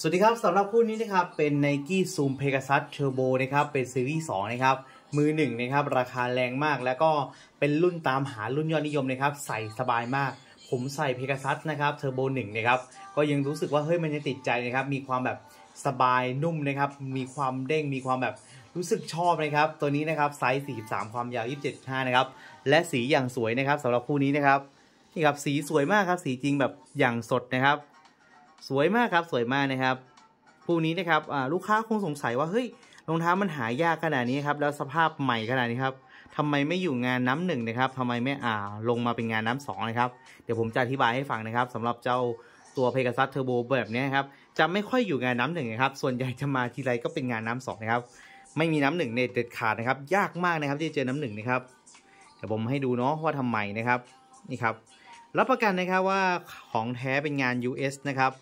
สวัสดีครับสำหรับคู่นี้นะครับเป็น n i กี้ซูมเพก a ซัสเทอร์โบนะครับเป็นซีรีส์2นะครับมือ1นะครับราคาแรงมาก แล้วก็เป็นรุ่นตามหารุ่นยอดนิยมนะครับ ใส่สบายมาก ผมใส่เพก a ซัสนะครับเทอร์โบ1นะครับก็ยังรู้สึกว่าเฮ้ยมันยังติดใจนะครับ มีความแบบสบายนุ่มนะครับ มีความเด้งมีความแบบรู้สึกชอบนะครับตัวนี้นะครับ ไซส์ 43 ความยาว 27.5 นะครับ และสีอย่างสวยนะครับสำหรับคู่นี้นะครับนี่ครับสีสวยมากครับสีจริงแบบอย่างสดนะครับสวยมากครับสวยมากนะครับผู้นี้นะครับลูกค้าคงสงสัยว่าเฮ้ยรองเท้ามันหายากขนาดนี้ครับแล้วสภาพใหม่ขนาดนี้ครับทำไมไม่อยู่งานน้ำหนึ่งนะครับทำไมไม่อ่าลงมาเป็นงานน้ำสองนะครับเดี๋ยวผมจะอธิบายให้ฟังนะครับสำหรับเจ้าตัวเพกาซัสเทอร์โบแบบนี้ครับ จะไม่ค่อยอยู่งานน้ำหนึ่งนะครับ ส่วนใหญ่จะมาทีไรก็เป็นงานน้ำสองนะครับไม่มีน้ำหนึ่งเนเด็ดขาดนะครับ ยากมากนะครับ ที่จะเจอน้ำหนึ่งนะครับ เดี๋ยวผมให้ดูเนาะว่าทำไมนะครับนี่ครับรับประกันนะครับว่าของแท้เป็นงาน US นะครับ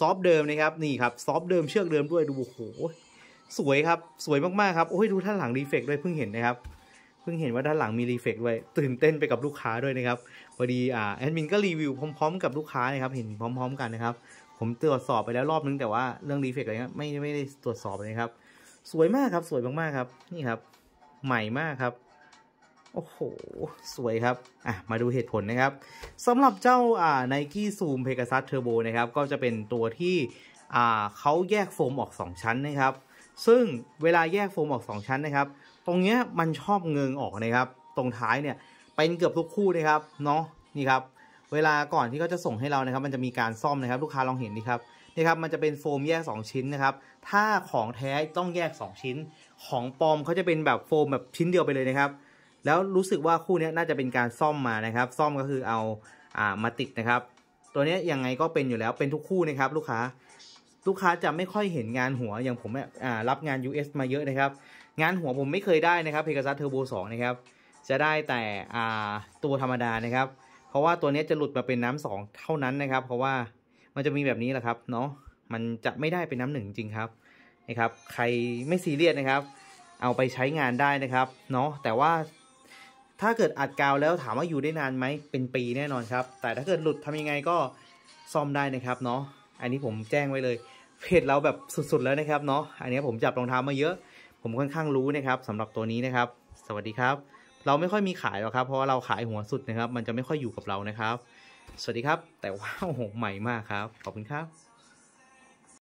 ซอฟเดิมนะครับนี่ครับซอฟเดิมเชือกเดิมด้วยดูโอ้โหสวยครับสวยมากๆครับโอ้ยดูด้านหลังรีเฟกด้วยเพิ่งเห็นนะครับเพิ่งเห็นว่าด้านหลังมีรีเฟกด้วยตื่นเต้นไปกับลูกค้าด้วยนะครับพอดีอ่าแอดมินก็รีวิวพร้อม ๆ กับลูกค้านะครับ เห็นพร้อม ๆ กันนะครับ ผมตรวจสอบไปแล้วรอบนึงแต่ว่าเรื่องรีเฟกอะไรเงี้ยไม่ไม่ได้ตรวจสอบเลยครับ สวยมากครับ สวยมากๆครับ นี่ครับ ใหม่มากครับโอ้โห สวยครับอ่ะมาดูเหตุผลนะครับ สำหรับเจ้าอ่าไนกี้ซูมเพกาซัสเทอร์โบนะครับ ก็จะเป็นตัวที่อ่าเขาแยกโฟมออก 2 ชั้นนะครับ ซึ่งเวลาแยกโฟมออก 2 ชั้นนะครับ ตรงเนี้ยมันชอบเงิงออกนะครับ ตรงท้ายเนี่ย เป็นเกือบทุกคู่นะครับ เนาะนี่ครับ เวลาก่อนที่เขาจะส่งให้เรานะครับ มันจะมีการซ่อมนะครับ ลูกค้าลองเห็นดีครับ นี่ครับ มันจะเป็นโฟมแยก 2 ชิ้นนะครับ ถ้าของแท้ต้องแยก 2 ชิ้น ของปลอมเขาจะเป็นแบบโฟมแบบชิ้นเดียวไปเลยนะครับแล้วรู้สึกว่าคู่นี้น่าจะเป็นการซ่อมมานะครับ ซ่อมก็คือเอาอ่ามาติดนะครับ ตัวนี้ยังไงก็เป็นอยู่แล้วเป็นทุกคู่นะครับ ลูกค้า ลูกค้าจะไม่ค่อยเห็นงานหัวอย่างผมอ่ารับงาน US มาเยอะนะครับ งานหัวผมไม่เคยได้นะครับเพกาซัสเทอร์โบสนะครับจะได้แต่อ่าตัวธรรมดานะครับเพราะว่าตัวนี้จะหลุดมาเป็นน้ำ 2 เท่านั้นนะครับ เพราะว่ามันจะมีแบบนี้แหละครับเนาะมันจะไม่ได้เป็นน้ำหนึ่งจริงครับนะครับใครไม่ซีเรียสนะครับ เอาไปใช้งานได้นะครับเนาะแต่ว่าถ้าเกิดอัดกาวแล้วถามว่าอยู่ได้นานไหมเป็นปีแน่นอนครับ แต่ถ้าเกิดหลุดทำยังไงก็ซ่อมได้นะครับ เนาะอันนี้ผมแจ้งไว้เลย เพจเราแบบสุด ๆ แล้วนะครับ เนาะอันนี้ผมจับรองเท้ามาเยอะ ผมค่อนข้างรู้นะครับ สำหรับตัวนี้นะครับ สวัสดีครับ เราไม่ค่อยมีขายหรอกครับ เพราะว่าเราขายหัวสุดนะครับ มันจะไม่ค่อยอยู่กับเรานะครับ สวัสดีครับ แต่ว่าโอ้โหใหม่มากครับขอบคุณครับ